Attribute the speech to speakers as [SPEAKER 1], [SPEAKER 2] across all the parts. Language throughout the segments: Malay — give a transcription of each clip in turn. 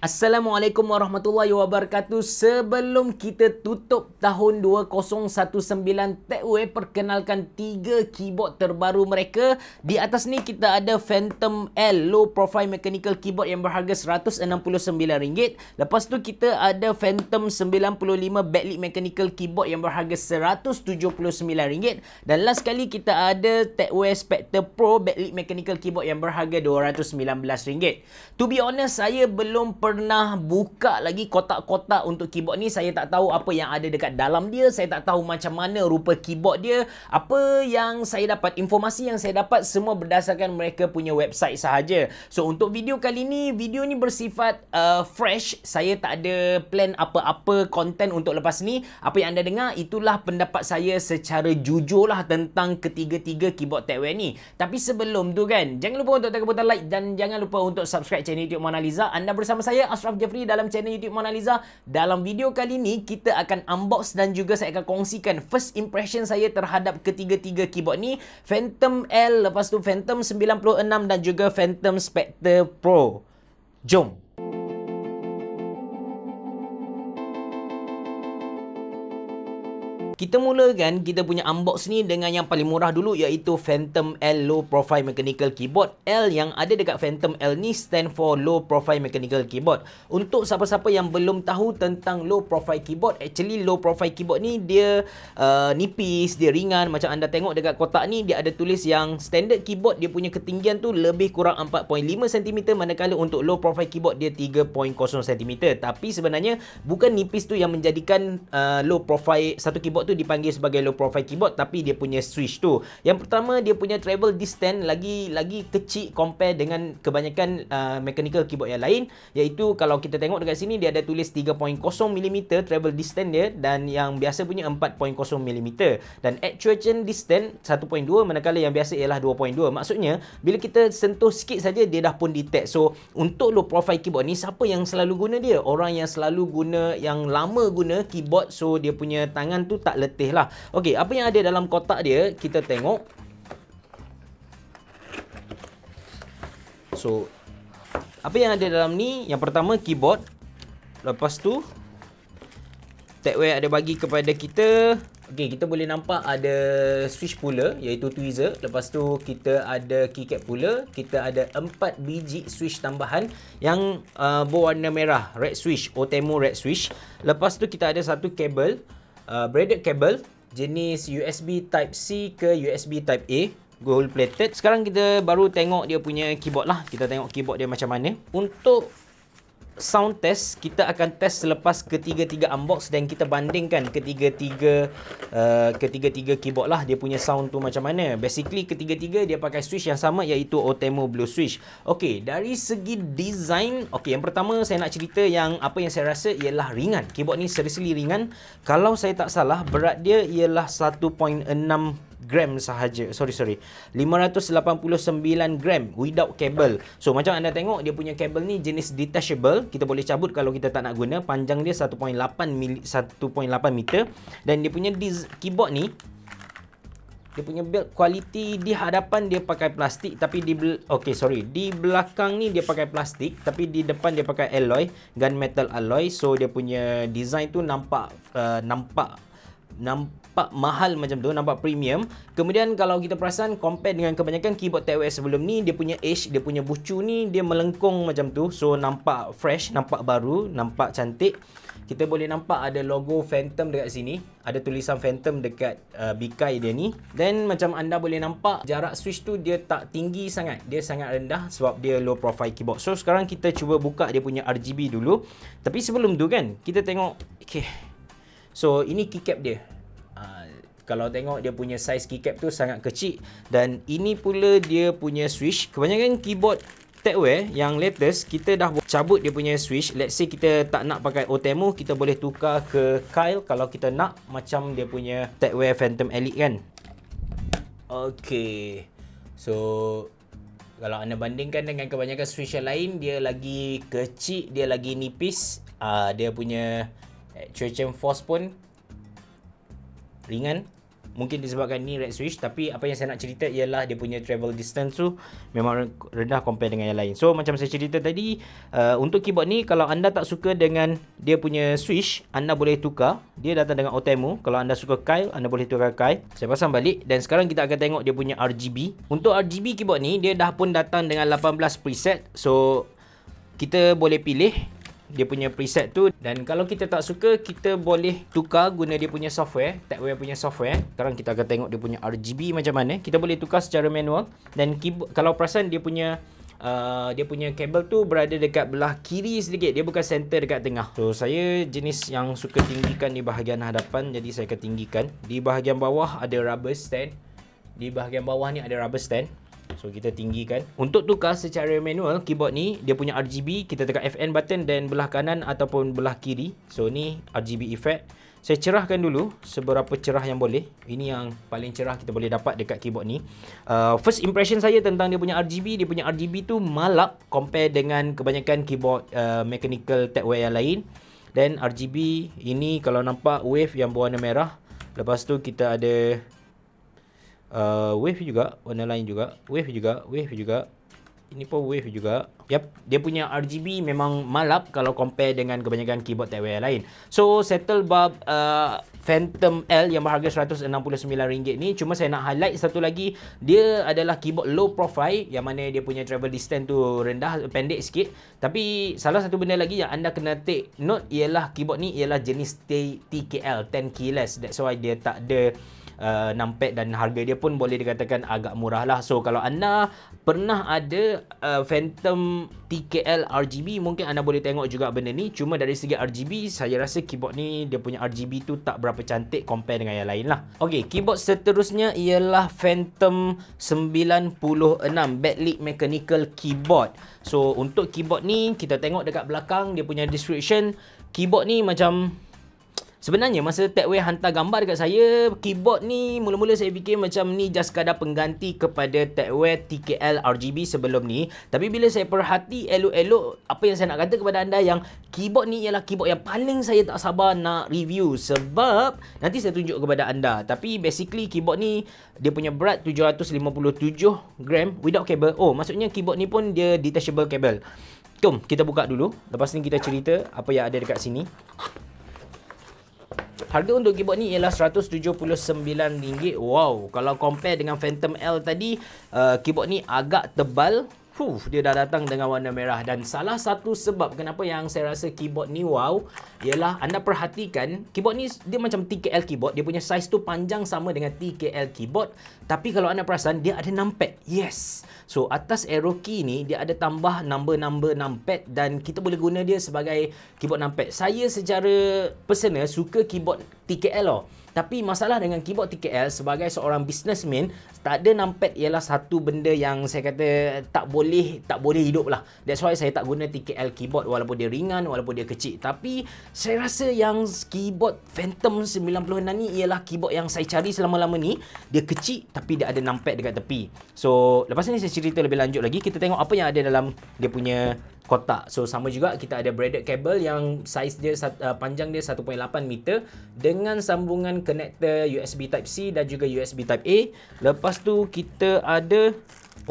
[SPEAKER 1] Assalamualaikum warahmatullahi wabarakatuh. Sebelum kita tutup tahun 2019 TWE perkenalkan tiga keyboard terbaru mereka. Di atas ni kita ada Phantom L low profile mechanical keyboard yang berharga RM169. Lepas tu kita ada Phantom 95 backlit mechanical keyboard yang berharga RM179 dan last sekali kita ada TWE Spectre Pro backlit mechanical keyboard yang berharga RM219. To be honest saya belum pernah pernah buka lagi kotak-kotak untuk keyboard ni. Saya tak tahu apa yang ada dekat dalam dia. Saya tak tahu macam mana rupa keyboard dia. Apa yang saya dapat, informasi yang saya dapat semua berdasarkan mereka punya website sahaja. So untuk video kali ni, video ni bersifat uh, fresh. Saya tak ada plan apa-apa konten untuk lepas ni. Apa yang anda dengar, itulah pendapat saya secara jujur lah tentang ketiga-tiga keyboard Techware ni. Tapi sebelum tu kan, jangan lupa untuk tekan butang like dan jangan lupa untuk subscribe channel YouTube Mona Lisa. Anda bersama saya saya Ashraf Jeffrey dalam channel YouTube Mona Lisa. Dalam video kali ni kita akan unbox dan juga saya akan kongsikan first impression saya terhadap ketiga-tiga keyboard ni, Phantom L lepas tu Phantom 96 dan juga Phantom Spectre Pro. Jom kita mulakan kita punya unbox ni dengan yang paling murah dulu iaitu Phantom L Low Profile Mechanical Keyboard. L yang ada dekat Phantom L ni stand for Low Profile Mechanical Keyboard. Untuk siapa-siapa yang belum tahu tentang Low Profile Keyboard, actually Low Profile Keyboard ni dia uh, nipis, dia ringan. Macam anda tengok dekat kotak ni, dia ada tulis yang standard keyboard dia punya ketinggian tu lebih kurang 4.5 cm manakala untuk Low Profile Keyboard dia 3.0 cm. Tapi sebenarnya bukan nipis tu yang menjadikan uh, Low Profile satu keyboard tu dipanggil sebagai low profile keyboard tapi dia punya switch tu yang pertama dia punya travel distance lagi lagi kecil compare dengan kebanyakan uh, mechanical keyboard yang lain iaitu kalau kita tengok dekat sini dia ada tulis 3.0mm travel distance dia dan yang biasa punya 4.0mm dan actuation distance 1.2 manakala yang biasa ialah 2.2 maksudnya bila kita sentuh sikit saja dia dah pun detect so untuk low profile keyboard ni siapa yang selalu guna dia orang yang selalu guna yang lama guna keyboard so dia punya tangan tu tak letih lah. Okey, apa yang ada dalam kotak dia, kita tengok. So, apa yang ada dalam ni, yang pertama keyboard. Lepas tu, tagware ada bagi kepada kita. Okey, kita boleh nampak ada switch pula iaitu tweezer. Lepas tu kita ada keycap pula. Kita ada 4 biji switch tambahan yang uh, berwarna merah, red switch, Otemu red switch. Lepas tu kita ada satu kabel. Uh, braided cable jenis USB type C ke USB type A gold plated sekarang kita baru tengok dia punya keyboard lah kita tengok keyboard dia macam mana untuk sound test kita akan test selepas ketiga-tiga unbox dan kita bandingkan ketiga-tiga uh, ketiga-tiga keyboard lah dia punya sound tu macam mana basically ketiga-tiga dia pakai switch yang sama iaitu Otemu Blue Switch Okey, dari segi design Okey, yang pertama saya nak cerita yang apa yang saya rasa ialah ringan keyboard ni seriously ringan kalau saya tak salah berat dia ialah 1.6 gram sahaja sorry sorry 589 gram without kabel so macam anda tengok dia punya kabel ni jenis detachable kita boleh cabut kalau kita tak nak guna panjang dia 1.8 mili, 1.8 meter dan dia punya keyboard ni dia punya build quality di hadapan dia pakai plastik tapi di okey sorry di belakang ni dia pakai plastik tapi di depan dia pakai alloy gunmetal alloy so dia punya design tu nampak uh, nampak nampak mahal macam tu nampak premium kemudian kalau kita perasan compare dengan kebanyakan keyboard TWS sebelum ni dia punya edge dia punya bucu ni dia melengkung macam tu so nampak fresh nampak baru nampak cantik kita boleh nampak ada logo Phantom dekat sini ada tulisan Phantom dekat uh, bikai dia ni then macam anda boleh nampak jarak switch tu dia tak tinggi sangat dia sangat rendah sebab dia low profile keyboard so sekarang kita cuba buka dia punya RGB dulu tapi sebelum tu kan kita tengok okay So ini keycap dia ah, kalau tengok dia punya size keycap tu sangat kecil dan ini pula dia punya switch kebanyakan keyboard tagware yang latest kita dah cabut dia punya switch let's say kita tak nak pakai Otemu kita boleh tukar ke Kyle kalau kita nak macam dia punya tagware Phantom Elite kan ok so kalau anda bandingkan dengan kebanyakan switch yang lain dia lagi kecil dia lagi nipis uh, dia punya actuation force pun ringan mungkin disebabkan ni red switch tapi apa yang saya nak cerita ialah dia punya travel distance tu memang rendah compare dengan yang lain so macam saya cerita tadi uh, untuk keyboard ni kalau anda tak suka dengan dia punya switch anda boleh tukar dia datang dengan Otemu kalau anda suka Kyle anda boleh tukar Kyle saya pasang balik dan sekarang kita akan tengok dia punya RGB untuk RGB keyboard ni dia dah pun datang dengan 18 preset so kita boleh pilih dia punya preset tu dan kalau kita tak suka kita boleh tukar guna dia punya software Tak tagware punya software sekarang kita akan tengok dia punya RGB macam mana kita boleh tukar secara manual dan kalau perasan dia punya Uh, dia punya kabel tu berada dekat belah kiri sedikit Dia bukan center dekat tengah So saya jenis yang suka tinggikan di bahagian hadapan Jadi saya akan tinggikan Di bahagian bawah ada rubber stand Di bahagian bawah ni ada rubber stand So kita tinggikan Untuk tukar secara manual keyboard ni Dia punya RGB Kita tekan FN button dan belah kanan ataupun belah kiri So ni RGB effect Saya cerahkan dulu seberapa cerah yang boleh Ini yang paling cerah kita boleh dapat dekat keyboard ni uh, First impression saya tentang dia punya RGB Dia punya RGB tu malap Compare dengan kebanyakan keyboard uh, mechanical tagware yang lain Dan RGB ini kalau nampak wave yang berwarna merah Lepas tu kita ada uh, wave juga warna lain juga wave juga wave juga ini pun wave juga yep dia punya RGB memang malap kalau compare dengan kebanyakan keyboard TWA lain so settle bab uh, Phantom L yang berharga RM169 ni cuma saya nak highlight satu lagi dia adalah keyboard low profile yang mana dia punya travel distance tu rendah pendek sikit tapi salah satu benda lagi yang anda kena take note ialah keyboard ni ialah jenis TKL 10 keyless that's why dia tak ada uh, numpad dan harga dia pun boleh dikatakan agak murah lah so kalau anda pernah ada uh, Phantom TKL RGB mungkin anda boleh tengok juga benda ni cuma dari segi RGB saya rasa keyboard ni dia punya RGB tu tak berapa cantik compare dengan yang lain lah ok keyboard seterusnya ialah Phantom 96 backlit mechanical keyboard so untuk keyboard ni kita tengok dekat belakang dia punya description keyboard ni macam Sebenarnya masa Techway hantar gambar dekat saya keyboard ni mula-mula saya fikir macam ni just kadar pengganti kepada Techway TKL RGB sebelum ni tapi bila saya perhati elok-elok apa yang saya nak kata kepada anda yang keyboard ni ialah keyboard yang paling saya tak sabar nak review sebab nanti saya tunjuk kepada anda tapi basically keyboard ni dia punya berat 757 gram without cable oh maksudnya keyboard ni pun dia detachable cable Jom kita buka dulu lepas ni kita cerita apa yang ada dekat sini Harga untuk keyboard ni ialah RM179. Wow, kalau compare dengan Phantom L tadi, uh, keyboard ni agak tebal. Huh, dia dah datang dengan warna merah dan salah satu sebab kenapa yang saya rasa keyboard ni wow ialah anda perhatikan keyboard ni dia macam TKL keyboard dia punya size tu panjang sama dengan TKL keyboard tapi kalau anda perasan dia ada numpad yes so atas arrow key ni dia ada tambah number-number numpad dan kita boleh guna dia sebagai keyboard numpad saya secara personal suka keyboard TKL lah tapi masalah dengan keyboard TKL sebagai seorang businessman tak ada numpad ialah satu benda yang saya kata tak boleh tak boleh hidup lah. That's why saya tak guna TKL keyboard walaupun dia ringan walaupun dia kecil. Tapi saya rasa yang keyboard Phantom 96 ni ialah keyboard yang saya cari selama-lama ni. Dia kecil tapi dia ada numpad dekat tepi. So lepas ni saya cerita lebih lanjut lagi. Kita tengok apa yang ada dalam dia punya kotak. So sama juga kita ada braided cable yang saiz dia uh, panjang dia 1.8 meter dengan sambungan konektor USB type C dan juga USB type A. Lepas tu kita ada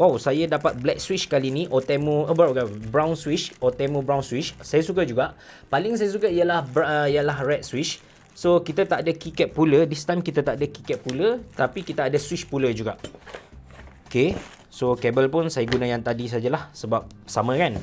[SPEAKER 1] wow saya dapat black switch kali ni Otemu uh, eh, brown switch, Otemu brown switch. Saya suka juga. Paling saya suka ialah uh, ialah red switch. So kita tak ada keycap pula. This time kita tak ada keycap pula tapi kita ada switch pula juga. Okay. So kabel pun saya guna yang tadi sajalah sebab sama kan.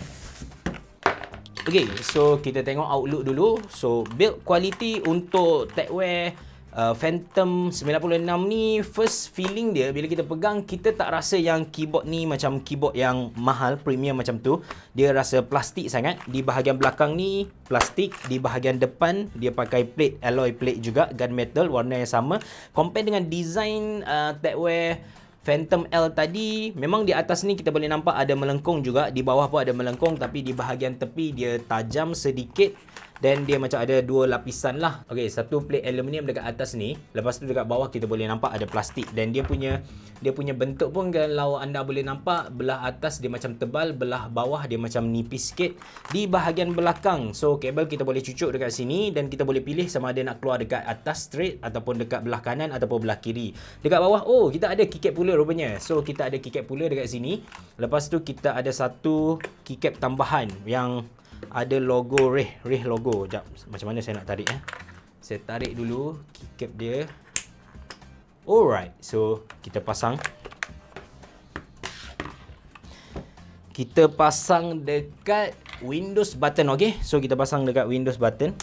[SPEAKER 1] Okay, so kita tengok outlook dulu. So, build quality untuk techwear uh, Phantom 96 ni, first feeling dia bila kita pegang, kita tak rasa yang keyboard ni macam keyboard yang mahal, premium macam tu. Dia rasa plastik sangat. Di bahagian belakang ni, plastik. Di bahagian depan, dia pakai plate, alloy plate juga, gunmetal, warna yang sama. Compare dengan design uh, techwear Phantom L tadi memang di atas ni kita boleh nampak ada melengkung juga di bawah pun ada melengkung tapi di bahagian tepi dia tajam sedikit Then dia macam ada dua lapisan lah. Okay, satu plate aluminium dekat atas ni. Lepas tu dekat bawah kita boleh nampak ada plastik. Dan dia punya dia punya bentuk pun kalau anda boleh nampak belah atas dia macam tebal, belah bawah dia macam nipis sikit. Di bahagian belakang, so kabel kita boleh cucuk dekat sini dan kita boleh pilih sama ada nak keluar dekat atas straight ataupun dekat belah kanan ataupun belah kiri. Dekat bawah, oh kita ada keycap pula rupanya. So kita ada keycap pula dekat sini. Lepas tu kita ada satu keycap tambahan yang ada logo Reh Reh logo Sekejap macam mana saya nak tarik eh? Saya tarik dulu keep dia Alright So kita pasang Kita pasang dekat Windows button okay So kita pasang dekat Windows button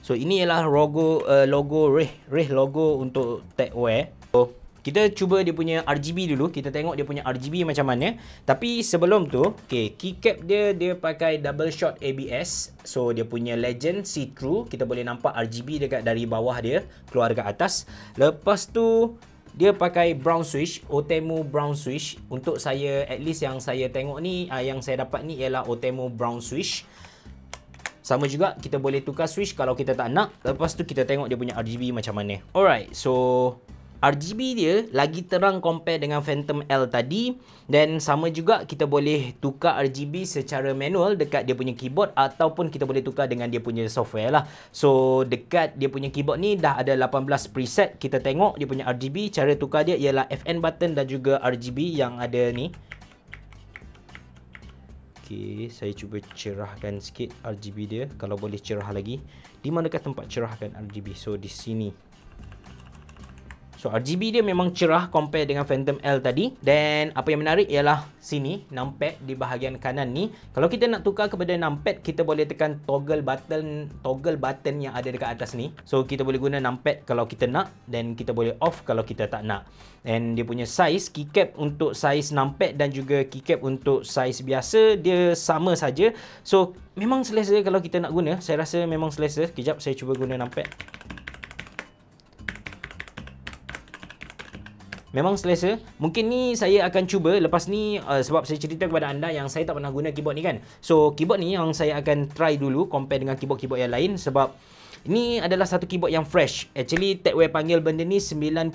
[SPEAKER 1] So ini ialah logo uh, logo Reh Reh logo untuk Techware So kita cuba dia punya RGB dulu. Kita tengok dia punya RGB macam mana. Tapi sebelum tu, okay, keycap dia, dia pakai double shot ABS. So, dia punya legend see-through. Kita boleh nampak RGB dekat dari bawah dia keluar dekat atas. Lepas tu, dia pakai brown switch, Otemu brown switch. Untuk saya, at least yang saya tengok ni, ah, yang saya dapat ni ialah Otemu brown switch. Sama juga, kita boleh tukar switch kalau kita tak nak. Lepas tu, kita tengok dia punya RGB macam mana. Alright, so... RGB dia lagi terang compare dengan Phantom L tadi dan sama juga kita boleh tukar RGB secara manual dekat dia punya keyboard ataupun kita boleh tukar dengan dia punya software lah. So dekat dia punya keyboard ni dah ada 18 preset kita tengok dia punya RGB cara tukar dia ialah FN button dan juga RGB yang ada ni. Okay, saya cuba cerahkan sikit RGB dia kalau boleh cerah lagi di manakah tempat cerahkan RGB so di sini So RGB dia memang cerah compare dengan Phantom L tadi. Dan apa yang menarik ialah sini numpad di bahagian kanan ni. Kalau kita nak tukar kepada numpad, kita boleh tekan toggle button toggle button yang ada dekat atas ni. So kita boleh guna numpad kalau kita nak dan kita boleh off kalau kita tak nak. And dia punya size keycap untuk size numpad dan juga keycap untuk size biasa dia sama saja. So memang selesa kalau kita nak guna. Saya rasa memang selesa. Kejap saya cuba guna numpad. Memang selesa. Mungkin ni saya akan cuba lepas ni uh, sebab saya cerita kepada anda yang saya tak pernah guna keyboard ni kan. So keyboard ni yang saya akan try dulu compare dengan keyboard-keyboard yang lain sebab ini adalah satu keyboard yang fresh. Actually, TechWare panggil benda ni 90%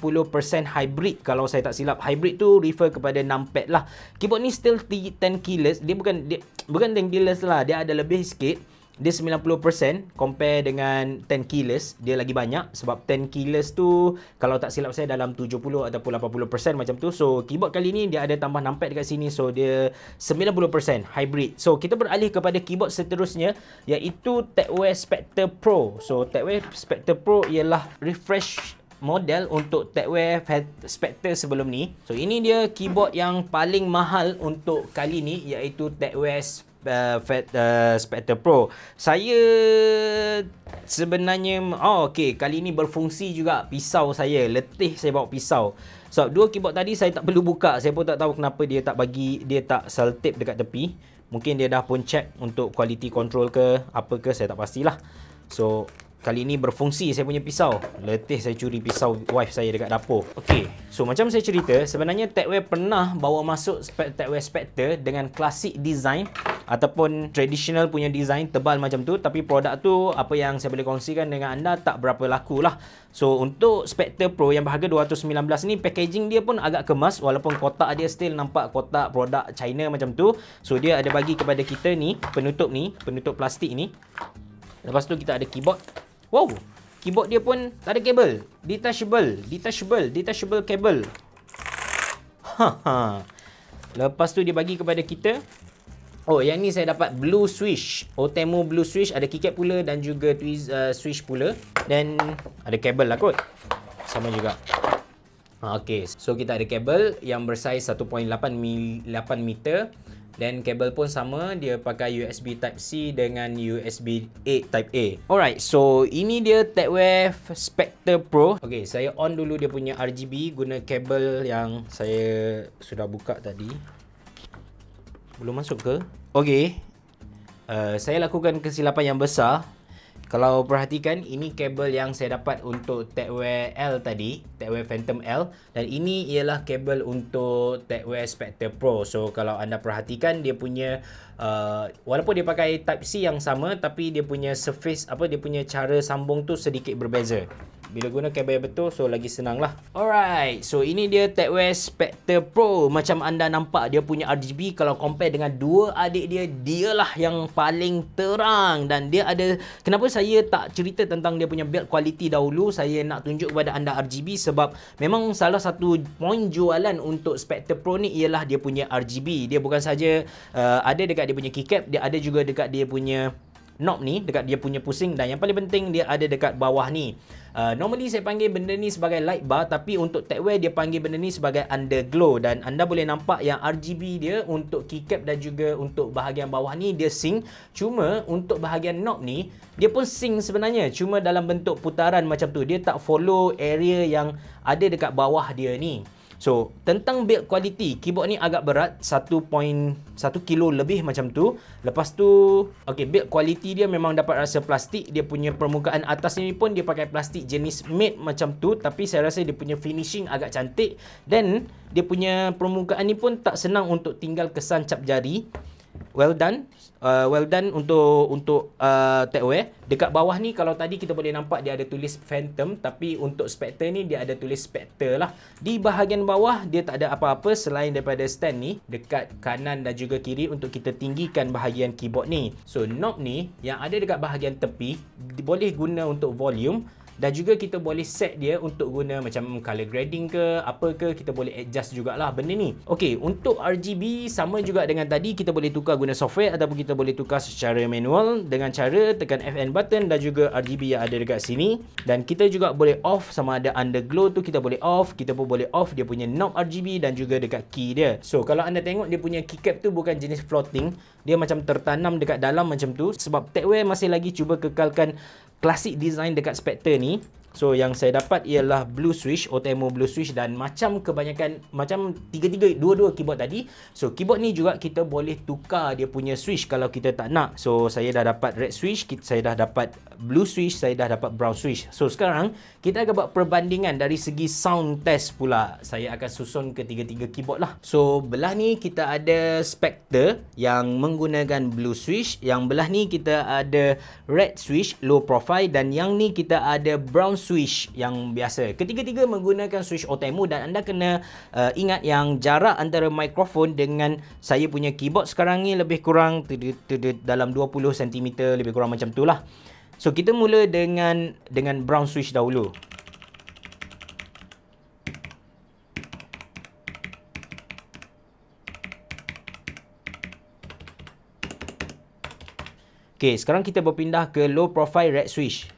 [SPEAKER 1] hybrid. Kalau saya tak silap, hybrid tu refer kepada numpad lah. Keyboard ni still 10 keyless. Dia bukan dia, bukan 10 keyless lah. Dia ada lebih sikit dia 90% compare dengan 10 killers dia lagi banyak sebab 10 killers tu kalau tak silap saya dalam 70 ataupun 80% macam tu so keyboard kali ni dia ada tambah numpad dekat sini so dia 90% hybrid so kita beralih kepada keyboard seterusnya iaitu Techwear Spectre Pro so Techwear Spectre Pro ialah refresh model untuk Techwear Spectre sebelum ni. So ini dia keyboard yang paling mahal untuk kali ni iaitu Techwear uh, Fat uh, Spectre Pro. Saya sebenarnya oh okey, kali ni berfungsi juga pisau saya. Letih saya bawa pisau. Sebab so, dua keyboard tadi saya tak perlu buka. Saya pun tak tahu kenapa dia tak bagi dia tak seltip dekat tepi. Mungkin dia dah pun check untuk quality control ke apa ke saya tak pastilah. So kali ini berfungsi saya punya pisau. Letih saya curi pisau wife saya dekat dapur. Okey. So macam saya cerita, sebenarnya Techwear pernah bawa masuk Techwear Spectre dengan classic design ataupun traditional punya design tebal macam tu tapi produk tu apa yang saya boleh kongsikan dengan anda tak berapa laku lah so untuk Spectre Pro yang berharga 219 ni packaging dia pun agak kemas walaupun kotak dia still nampak kotak produk China macam tu so dia ada bagi kepada kita ni penutup ni penutup plastik ni lepas tu kita ada keyboard Wow, keyboard dia pun tak ada kabel. Detachable, detachable, detachable kabel. Ha, ha. Lepas tu dia bagi kepada kita. Oh, yang ni saya dapat blue switch. Otemu blue switch. Ada keycap pula dan juga twist, uh, switch pula. Dan ada kabel lah kot. Sama juga. Ha, okay, so kita ada kabel yang bersaiz 1.8 meter. Dan kabel pun sama Dia pakai USB Type-C Dengan USB A Type-A Alright So ini dia TechWave Spectre Pro Okay, saya on dulu dia punya RGB Guna kabel yang Saya sudah buka tadi Belum masuk ke? Okay, uh, Saya lakukan kesilapan yang besar kalau perhatikan ini kabel yang saya dapat untuk Tagware L tadi, Tagware Phantom L dan ini ialah kabel untuk Tagware Spectre Pro. So kalau anda perhatikan dia punya uh, walaupun dia pakai type C yang sama tapi dia punya surface apa dia punya cara sambung tu sedikit berbeza. Bila gunakan bayar betul So lagi senang lah Alright So ini dia TechWare Spectre Pro Macam anda nampak Dia punya RGB Kalau compare dengan Dua adik dia dia lah yang paling terang Dan dia ada Kenapa saya tak cerita Tentang dia punya build quality dahulu Saya nak tunjuk kepada anda RGB Sebab Memang salah satu point jualan Untuk Spectre Pro ni Ialah dia punya RGB Dia bukan saja uh, Ada dekat dia punya keycap Dia ada juga dekat dia punya knob ni dekat dia punya pusing dan yang paling penting dia ada dekat bawah ni. Uh, normally saya panggil benda ni sebagai light bar tapi untuk techwear dia panggil benda ni sebagai underglow dan anda boleh nampak yang RGB dia untuk keycap dan juga untuk bahagian bawah ni dia sync cuma untuk bahagian knob ni dia pun sync sebenarnya cuma dalam bentuk putaran macam tu dia tak follow area yang ada dekat bawah dia ni. So, tentang build quality, keyboard ni agak berat, 1.1 kilo lebih macam tu. Lepas tu, okay, build quality dia memang dapat rasa plastik. Dia punya permukaan atas ni pun dia pakai plastik jenis matte macam tu. Tapi saya rasa dia punya finishing agak cantik. Then, dia punya permukaan ni pun tak senang untuk tinggal kesan cap jari well done uh, well done untuk untuk uh, take eh. dekat bawah ni kalau tadi kita boleh nampak dia ada tulis phantom tapi untuk Spectre ni dia ada tulis Spectre lah di bahagian bawah dia tak ada apa-apa selain daripada stand ni dekat kanan dan juga kiri untuk kita tinggikan bahagian keyboard ni so knob ni yang ada dekat bahagian tepi boleh guna untuk volume dan juga kita boleh set dia untuk guna macam color grading ke apa ke kita boleh adjust jugalah benda ni Okey, untuk RGB sama juga dengan tadi kita boleh tukar guna software ataupun kita boleh tukar secara manual dengan cara tekan FN button dan juga RGB yang ada dekat sini dan kita juga boleh off sama ada underglow tu kita boleh off kita pun boleh off dia punya knob RGB dan juga dekat key dia so kalau anda tengok dia punya keycap tu bukan jenis floating dia macam tertanam dekat dalam macam tu sebab techware masih lagi cuba kekalkan Klasik design dekat Spectre ni So yang saya dapat ialah Blue Switch, Otemu Blue Switch dan macam kebanyakan macam tiga-tiga dua-dua keyboard tadi. So keyboard ni juga kita boleh tukar dia punya switch kalau kita tak nak. So saya dah dapat red switch, saya dah dapat blue switch, saya dah dapat brown switch. So sekarang kita akan buat perbandingan dari segi sound test pula. Saya akan susun ketiga-tiga keyboard lah. So belah ni kita ada Spectre yang menggunakan blue switch, yang belah ni kita ada red switch low profile dan yang ni kita ada brown switch yang biasa. Ketiga-tiga menggunakan switch Otemu dan anda kena uh, ingat yang jarak antara mikrofon dengan saya punya keyboard sekarang ni lebih kurang dalam 20 cm lebih kurang macam tu lah. So kita mula dengan dengan brown switch dahulu. Okay, sekarang kita berpindah ke low profile red switch.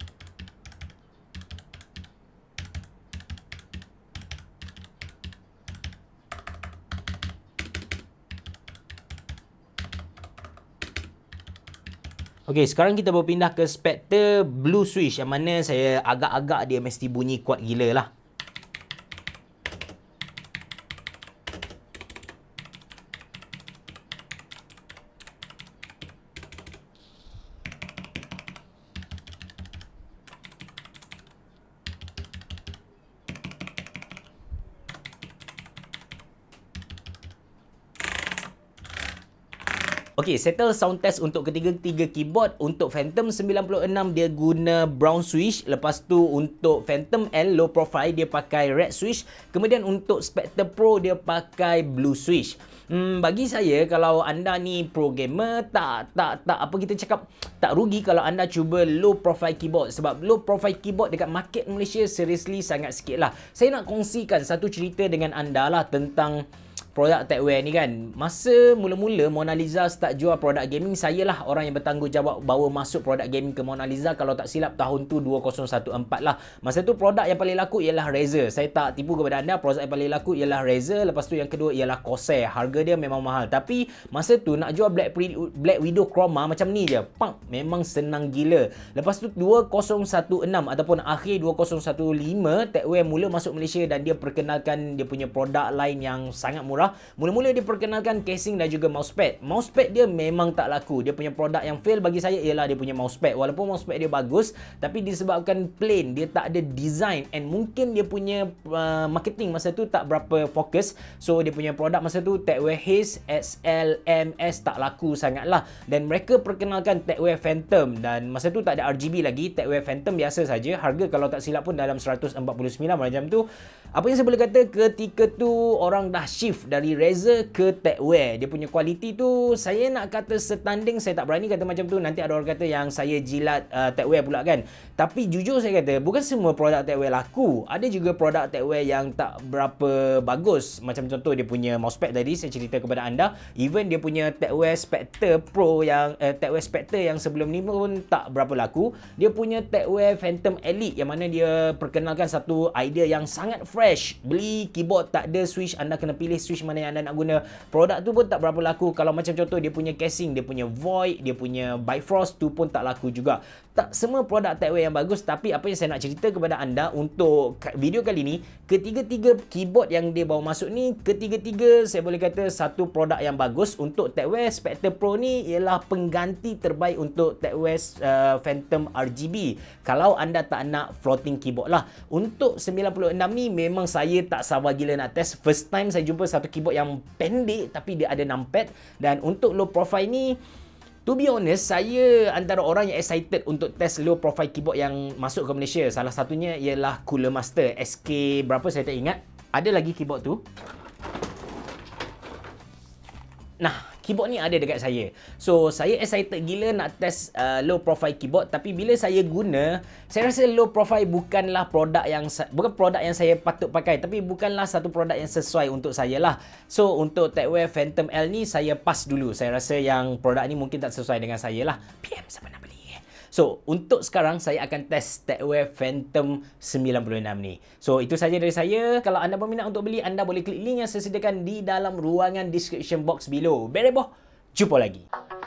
[SPEAKER 1] Okey, sekarang kita berpindah ke spekter Blue Switch yang mana saya agak-agak dia mesti bunyi kuat gila lah. Okay, settle sound test untuk ketiga ketiga keyboard. Untuk Phantom 96, dia guna brown switch. Lepas tu, untuk Phantom L low profile, dia pakai red switch. Kemudian, untuk Spectre Pro, dia pakai blue switch. Hmm, bagi saya, kalau anda ni pro gamer, tak, tak, tak, apa kita cakap, tak rugi kalau anda cuba low profile keyboard. Sebab low profile keyboard dekat market Malaysia, seriously, sangat sikit lah. Saya nak kongsikan satu cerita dengan anda lah tentang produk techwear ni kan masa mula-mula Mona Lisa start jual produk gaming saya lah orang yang bertanggungjawab bawa masuk produk gaming ke Mona Lisa kalau tak silap tahun tu 2014 lah masa tu produk yang paling laku ialah Razer saya tak tipu kepada anda produk yang paling laku ialah Razer lepas tu yang kedua ialah Corsair harga dia memang mahal tapi masa tu nak jual Black, Pre- Black Widow Chroma macam ni je Pang, memang senang gila lepas tu 2016 ataupun akhir 2015 techwear mula masuk Malaysia dan dia perkenalkan dia punya produk lain yang sangat murah murah Mula-mula diperkenalkan casing dan juga mousepad Mousepad dia memang tak laku Dia punya produk yang fail bagi saya ialah dia punya mousepad Walaupun mousepad dia bagus Tapi disebabkan plain Dia tak ada design And mungkin dia punya uh, marketing masa tu tak berapa fokus So dia punya produk masa tu Techwear Haze SLMS tak laku sangat lah Dan mereka perkenalkan Techwear Phantom Dan masa tu tak ada RGB lagi Techwear Phantom biasa saja. Harga kalau tak silap pun dalam 149 macam tu Apa yang saya boleh kata ketika tu orang dah shift dari razor ke techwear dia punya kualiti tu saya nak kata setanding saya tak berani kata macam tu nanti ada orang kata yang saya jilat uh, techwear pula kan tapi jujur saya kata bukan semua produk techwear laku ada juga produk techwear yang tak berapa bagus macam contoh dia punya mousepad tadi saya cerita kepada anda even dia punya techwear spectre pro yang uh, techwear spectre yang sebelum ni pun tak berapa laku dia punya techwear phantom elite yang mana dia perkenalkan satu idea yang sangat fresh beli keyboard tak ada switch anda kena pilih switch package mana yang anda nak guna produk tu pun tak berapa laku kalau macam contoh dia punya casing dia punya void dia punya bifrost tu pun tak laku juga tak semua produk Typeware yang bagus tapi apa yang saya nak cerita kepada anda untuk video kali ni ketiga-tiga keyboard yang dia bawa masuk ni ketiga-tiga saya boleh kata satu produk yang bagus untuk Typeware Spectre Pro ni ialah pengganti terbaik untuk Typeware uh, Phantom RGB kalau anda tak nak floating keyboard lah untuk 96 ni memang saya tak sabar gila nak test first time saya jumpa satu keyboard yang pendek tapi dia ada numpad dan untuk low profile ni To be honest, saya antara orang yang excited untuk test low profile keyboard yang masuk ke Malaysia. Salah satunya ialah Cooler Master SK berapa saya tak ingat. Ada lagi keyboard tu. Nah, keyboard ni ada dekat saya. So, saya excited gila nak test uh, low profile keyboard tapi bila saya guna, saya rasa low profile bukanlah produk yang bukan produk yang saya patut pakai tapi bukanlah satu produk yang sesuai untuk saya lah. So, untuk Techwear Phantom L ni saya pass dulu. Saya rasa yang produk ni mungkin tak sesuai dengan saya lah. PM siapa nak beli? So, untuk sekarang saya akan test Techwear Phantom 96 ni. So, itu saja dari saya. Kalau anda berminat untuk beli, anda boleh klik link yang saya sediakan di dalam ruangan description box below. Beri jumpa lagi.